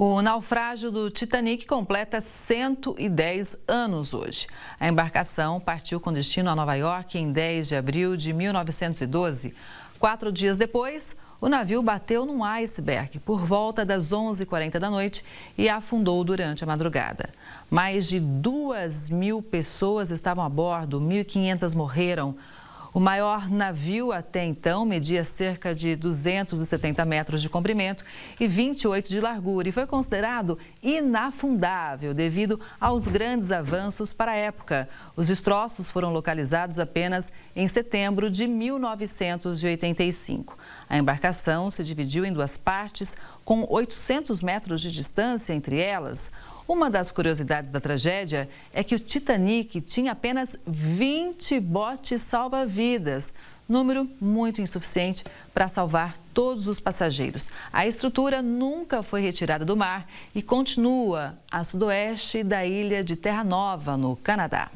O naufrágio do Titanic completa 110 anos hoje. A embarcação partiu com destino a Nova York em 10 de abril de 1912. Quatro dias depois, o navio bateu num iceberg por volta das 11h40 da noite e afundou durante a madrugada. Mais de 2 mil pessoas estavam a bordo, 1.500 morreram. O maior navio até então media cerca de 270 metros de comprimento e 28 de largura e foi considerado inafundável devido aos grandes avanços para a época. Os destroços foram localizados apenas em setembro de 1985. A embarcação se dividiu em duas partes, com 800 metros de distância entre elas. Uma das curiosidades da tragédia é que o Titanic tinha apenas 20 botes salva-vidas vidas, número muito insuficiente para salvar todos os passageiros. A estrutura nunca foi retirada do mar e continua a sudoeste da ilha de Terra Nova, no Canadá.